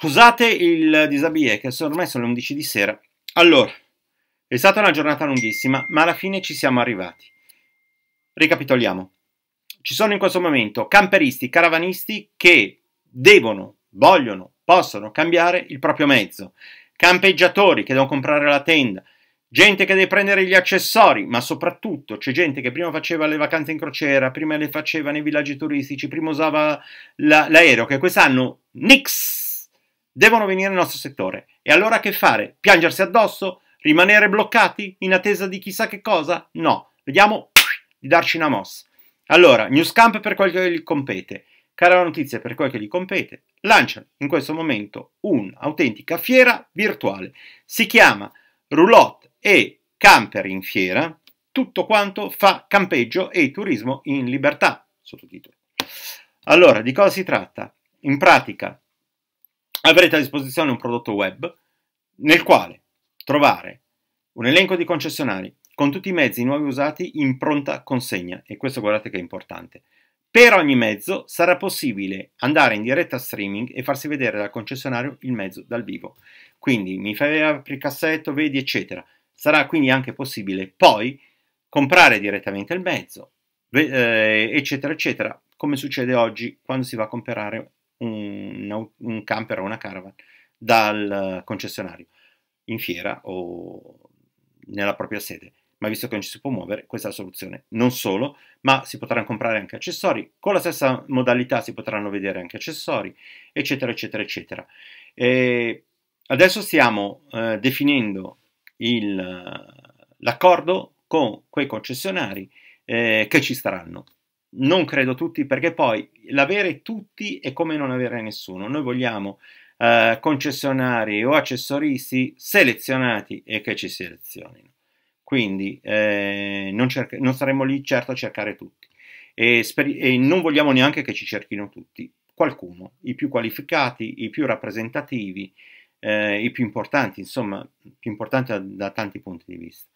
Scusate il disabile, che sono ormai sono le 11 di sera. Allora, è stata una giornata lunghissima, ma alla fine ci siamo arrivati. Ricapitoliamo. Ci sono in questo momento camperisti, caravanisti che devono, vogliono, possono cambiare il proprio mezzo. Campeggiatori che devono comprare la tenda, gente che deve prendere gli accessori, ma soprattutto c'è gente che prima faceva le vacanze in crociera, prima le faceva nei villaggi turistici, prima usava l'aereo, che quest'anno nix devono venire nel nostro settore. E allora che fare? Piangersi addosso? Rimanere bloccati in attesa di chissà che cosa? No, vediamo di darci una mossa. Allora, Newscamp per quel che gli compete, cara notizia per quel che gli compete, lancia in questo momento un'autentica fiera virtuale. Si chiama Roulotte e Camper in fiera, tutto quanto fa campeggio e turismo in libertà, sottotitolo. Allora, di cosa si tratta? In pratica, avrete a disposizione un prodotto web nel quale trovare un elenco di concessionari con tutti i mezzi nuovi usati in pronta consegna e questo guardate che è importante. Per ogni mezzo sarà possibile andare in diretta streaming e farsi vedere dal concessionario il mezzo dal vivo. Quindi mi fai aprire il cassetto, vedi, eccetera. Sarà quindi anche possibile poi comprare direttamente il mezzo, eh, eccetera, eccetera, come succede oggi quando si va a comprare un, un camper o una caravan dal concessionario in fiera o nella propria sede. Ma visto che non ci si può muovere, questa è la soluzione. Non solo, ma si potranno comprare anche accessori. Con la stessa modalità si potranno vedere anche accessori, eccetera, eccetera, eccetera. E adesso stiamo eh, definendo l'accordo con quei concessionari eh, che ci staranno non credo tutti, perché poi l'avere tutti è come non avere nessuno. Noi vogliamo eh, concessionari o accessoristi selezionati e che ci selezionino. Quindi eh, non, cerca- non, saremo lì certo a cercare tutti e, sper- e non vogliamo neanche che ci cerchino tutti. Qualcuno, i più qualificati, i più rappresentativi, eh, i più importanti, insomma, più importanti da, da tanti punti di vista.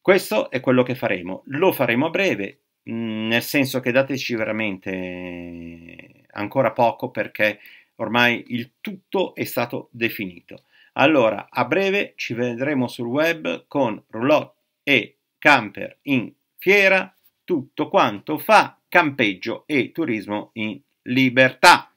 Questo è quello che faremo. Lo faremo a breve, Mhmm, nel senso che dateci veramente ancora poco perché ormai il tutto è stato definito. Allora, a breve ci vedremo sul web con roulotte e camper in fiera, tutto quanto fa campeggio e turismo in libertà.